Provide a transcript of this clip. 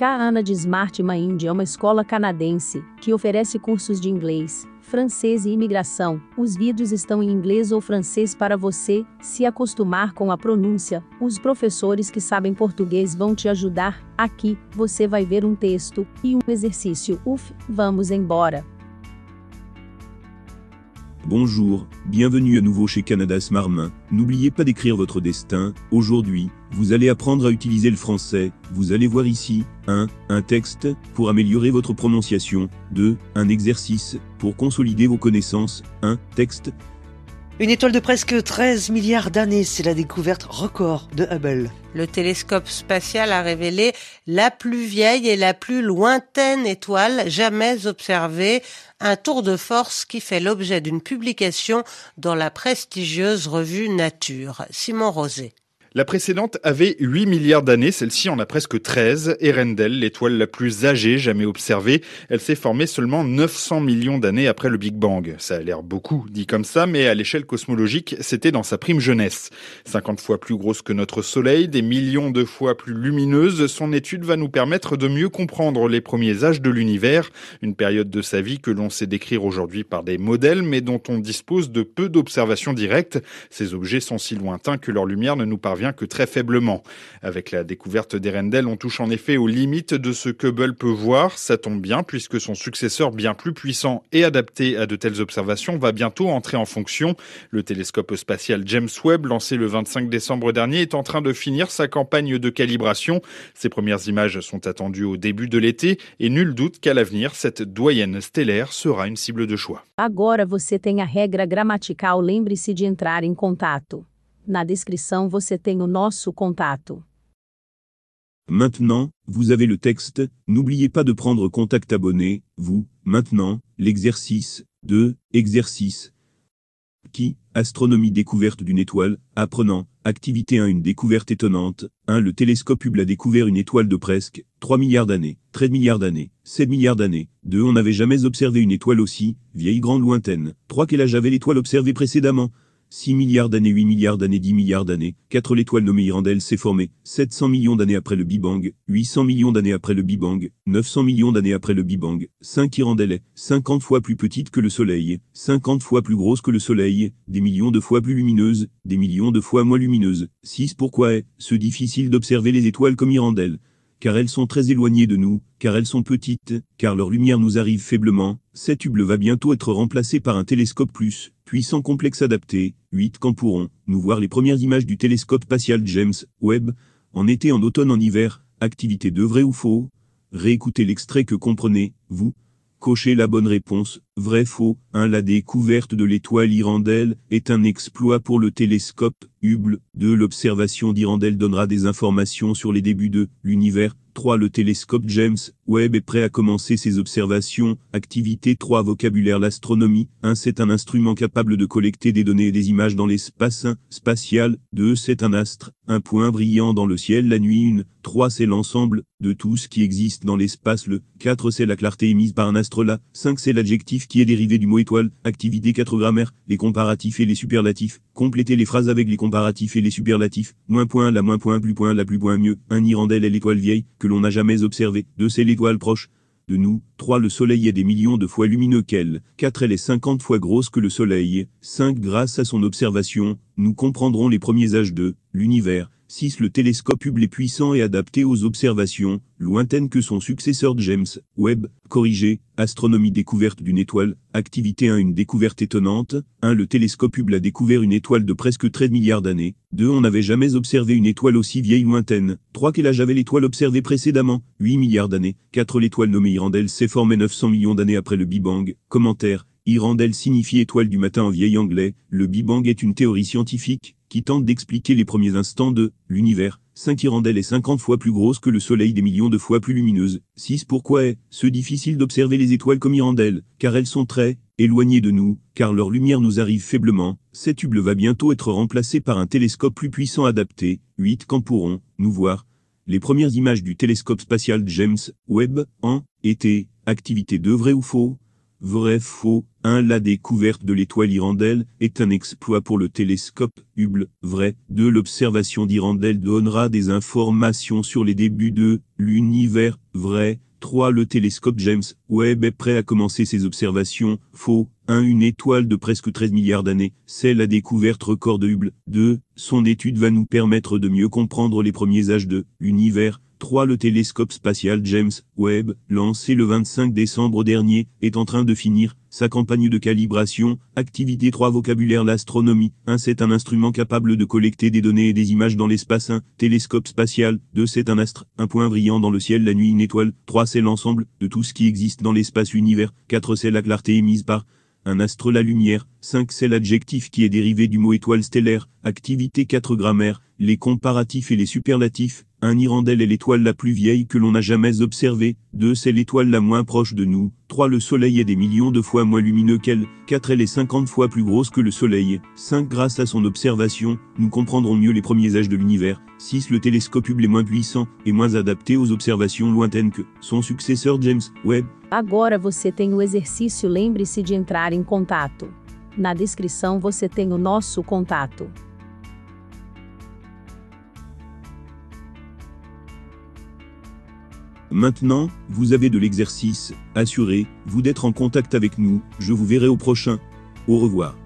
Kaana de Smart Mind é uma escola canadense que oferece cursos de inglês, francês e imigração. Os vídeos estão em inglês ou francês para você se acostumar com a pronúncia. Os professores que sabem português vão te ajudar. Aqui, você vai ver um texto e um exercício. Uf, vamos embora. Bonjour, bienvenue à nouveau chez Canada's Smart. N'oubliez pas d'écrire votre destin. Aujourd'hui, vous allez apprendre à utiliser le français. Vous allez voir ici 1. Un texte pour améliorer votre prononciation. 2. Un exercice pour consolider vos connaissances. 1. Texte une étoile de presque 13 milliards d'années, c'est la découverte record de Hubble. Le télescope spatial a révélé la plus vieille et la plus lointaine étoile jamais observée, un tour de force qui fait l'objet d'une publication dans la prestigieuse revue Nature. Simon Rosé. La précédente avait 8 milliards d'années, celle-ci en a presque 13. Erendel, l'étoile la plus âgée jamais observée, elle s'est formée seulement 900 millions d'années après le Big Bang. Ça a l'air beaucoup dit comme ça, mais à l'échelle cosmologique, c'était dans sa prime jeunesse. 50 fois plus grosse que notre Soleil, des millions de fois plus lumineuse, son étude va nous permettre de mieux comprendre les premiers âges de l'univers, une période de sa vie que l'on sait décrire aujourd'hui par des modèles, mais dont on dispose de peu d'observations directes. Ces objets sont si lointains que leur lumière ne nous parvient que très faiblement. Avec la découverte d'Erendel, on touche en effet aux limites de ce que Hubble peut voir. Ça tombe bien puisque son successeur bien plus puissant et adapté à de telles observations va bientôt entrer en fonction. Le télescope spatial James Webb, lancé le 25 décembre dernier, est en train de finir sa campagne de calibration. Ses premières images sont attendues au début de l'été et nul doute qu'à l'avenir, cette doyenne stellaire sera une cible de choix. Agora você tem a regra gramatical, lembre-se de entrar em Na descrição você tem o nosso contato. Maintenant, vous avez le texte, n'oubliez pas de prendre contact abonné, vous, maintenant, l'exercice 2, exercice. Qui, astronomie découverte d'une étoile, apprenant, activité 1 une découverte étonnante, 1 le télescope Hubble a découvert une étoile de presque 3 milliards d'années, 13 milliards d'années, 7 milliards d'années, 2 on n'avait jamais observé une étoile aussi, vieille grande lointaine, 3 quel âge avait l'étoile observée précédemment 6 milliards d'années, 8 milliards d'années, 10 milliards d'années, 4 l'étoile nommée Hirondelle s'est formée, 700 millions d'années après le Big Bang, 800 millions d'années après le Big Bang, 900 millions d'années après le Big Bang, 5 Hirondelle est 50 fois plus petite que le Soleil, 50 fois plus grosse que le Soleil, des millions de fois plus lumineuse, des millions de fois moins lumineuse. 6 Pourquoi est-ce difficile d'observer les étoiles comme Hirondelle car elles sont très éloignées de nous, car elles sont petites, car leur lumière nous arrive faiblement, cet tube va bientôt être remplacé par un télescope plus, puissant complexe adapté, 8 quand pourront, nous voir les premières images du télescope spatial James Webb, en été, en automne, en hiver, activité de vrai ou faux, réécoutez l'extrait que comprenez, vous, Cocher la bonne réponse, vrai faux, 1. Hein, la découverte de l'étoile Hirondelle est un exploit pour le télescope Hubble, 2. L'observation d'Hirondelle donnera des informations sur les débuts de l'univers, 3. Le télescope James Webb est prêt à commencer ses observations, activité 3. Vocabulaire L'astronomie, 1. C'est un instrument capable de collecter des données et des images dans l'espace 1. Hein, spatial, 2. C'est un astre, un point brillant dans le ciel la nuit une, trois, c'est l'ensemble de tout ce qui existe dans l'espace le, 4 c'est la clarté émise par un astre là 5 c'est l'adjectif qui est dérivé du mot étoile, activité 4 grammaire, les comparatifs et les superlatifs, complétez les phrases avec les comparatifs et les superlatifs, moins point la moins point plus point la plus point mieux, un hirondelle est l'étoile vieille, que l'on n'a jamais observée, deux, c'est l'étoile proche, de nous, 3 le soleil est des millions de fois lumineux qu'elle, 4 elle est 50 fois grosse que le soleil, 5 grâce à son observation, nous comprendrons les premiers âges de l'univers. 6. Le télescope Hubble est puissant et adapté aux observations lointaines que son successeur James Webb. Corrigé, astronomie découverte d'une étoile, activité 1 Une découverte étonnante. 1. Le télescope Hubble a découvert une étoile de presque 13 milliards d'années. 2. On n'avait jamais observé une étoile aussi vieille lointaine. 3. Quel âge avait l'étoile observée précédemment 8 milliards d'années. 4. L'étoile nommée Hirandel s'est formée 900 millions d'années après le Bibang. Bang. Commentaire. Hirandel signifie étoile du matin en vieil anglais. Le Bibang Bang est une théorie scientifique qui tente d'expliquer les premiers instants de l'univers. 5 Hirondelle est 50 fois plus grosse que le Soleil des millions de fois plus lumineuse. 6 Pourquoi est-ce difficile d'observer les étoiles comme Hirondelles Car elles sont très éloignées de nous, car leur lumière nous arrive faiblement. 7. Hubble va bientôt être remplacé par un télescope plus puissant adapté. 8 Quand pourrons nous voir les premières images du télescope spatial James Webb en été Activité de vrai ou faux Vrai-faux 1. La découverte de l'étoile Hirondelle est un exploit pour le télescope Hubble. Vrai 2. L'observation d'Hirondelle donnera des informations sur les débuts de l'univers. Vrai 3. Le télescope James Webb est prêt à commencer ses observations. Faux 1. Une étoile de presque 13 milliards d'années, c'est la découverte record de Hubble. 2. Son étude va nous permettre de mieux comprendre les premiers âges de l'univers. 3. Le télescope spatial James Webb, lancé le 25 décembre dernier, est en train de finir sa campagne de calibration. Activité 3. Vocabulaire L'astronomie. 1. C'est un instrument capable de collecter des données et des images dans l'espace. 1. Télescope spatial. 2. C'est un astre. Un point brillant dans le ciel. La nuit, une étoile. 3. C'est l'ensemble de tout ce qui existe dans l'espace univers. 4. C'est la clarté émise par un astre la lumière, 5 c'est l'adjectif qui est dérivé du mot étoile stellaire, activité 4 grammaire, les comparatifs et les superlatifs, un hirondelle est l'étoile la plus vieille que l'on a jamais observée. 2. C'est l'étoile la moins proche de nous. 3. Le soleil est des millions de fois moins lumineux qu'elle. 4. Elle est 50 fois plus grosse que le soleil. 5. Grâce à son observation, nous comprendrons mieux les premiers âges de l'univers. 6. Le télescope Hubble est moins puissant et moins adapté aux observations lointaines que son successeur James Webb. Agora você tem o exercício, lembre-se de entrar em contato. Na descrição você tem o nosso contato. Maintenant, vous avez de l'exercice, assurez-vous d'être en contact avec nous, je vous verrai au prochain. Au revoir.